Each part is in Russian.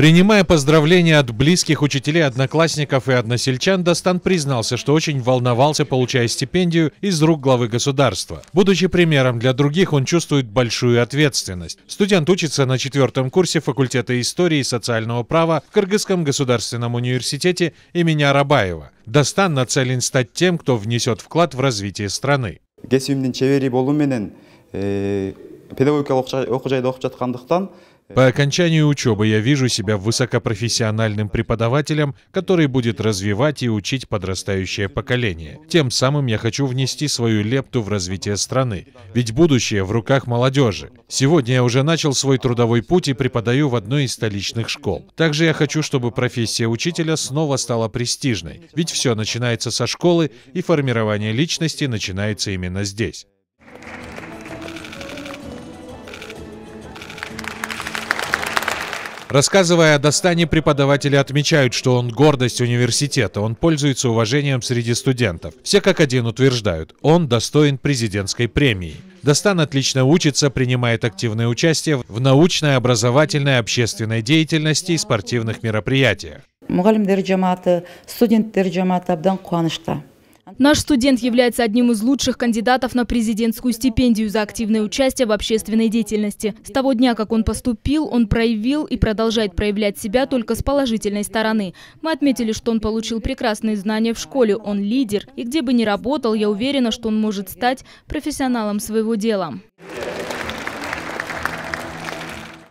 Принимая поздравления от близких учителей, одноклассников и односельчан, Дастан признался, что очень волновался, получая стипендию из рук главы государства. Будучи примером для других, он чувствует большую ответственность. Студент учится на четвертом курсе факультета истории и социального права в Кыргызском государственном университете имени Арабаева. Дастан нацелен стать тем, кто внесет вклад в развитие страны педагогикалық оқу жайда э, по окончанию учебы я вижу себя высокопрофессиональным преподавателем, который будет развивать и учить подрастающее поколение. Тем самым я хочу внести свою лепту в развитие страны. Ведь будущее в руках молодежи. Сегодня я уже начал свой трудовой путь и преподаю в одной из столичных школ. Также я хочу, чтобы профессия учителя снова стала престижной. Ведь все начинается со школы, и формирование личности начинается именно здесь. Рассказывая о Достане, преподаватели отмечают, что он гордость университета, он пользуется уважением среди студентов. Все как один утверждают, он достоин президентской премии. Достан отлично учится, принимает активное участие в научной, образовательной, общественной деятельности и спортивных мероприятиях. Студент Наш студент является одним из лучших кандидатов на президентскую стипендию за активное участие в общественной деятельности. С того дня, как он поступил, он проявил и продолжает проявлять себя только с положительной стороны. Мы отметили, что он получил прекрасные знания в школе, он лидер, и где бы ни работал, я уверена, что он может стать профессионалом своего дела.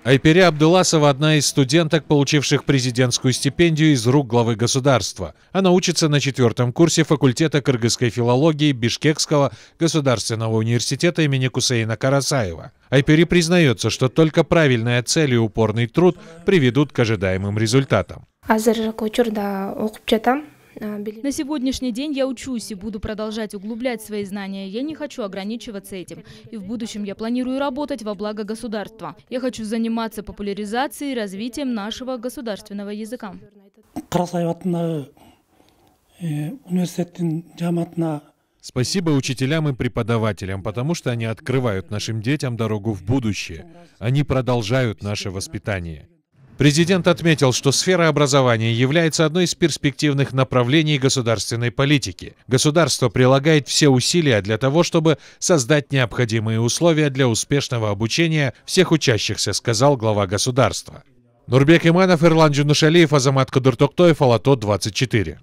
Айпере Абдуласова – одна из студенток, получивших президентскую стипендию из рук главы государства. Она учится на четвертом курсе факультета кыргызской филологии Бишкекского государственного университета имени Кусейна Карасаева. Айпери признается, что только правильная цель и упорный труд приведут к ожидаемым результатам. А, На сегодняшний день я учусь и буду продолжать углублять свои знания. Я не хочу ограничиваться этим. И в будущем я планирую работать во благо государства. Я хочу заниматься популяризацией и развитием нашего государственного языка. Э, Спасибо учителям и преподавателям, потому что они открывают нашим детям дорогу в будущее. Они продолжают наше воспитание. Президент отметил, что сфера образования является одной из перспективных направлений государственной политики. Государство прилагает все усилия для того, чтобы создать необходимые условия для успешного обучения всех учащихся, сказал глава государства. Нурбек Иманов, Ирлан Джунушалиев, Азамат Кадыртоктоев, Алато 24.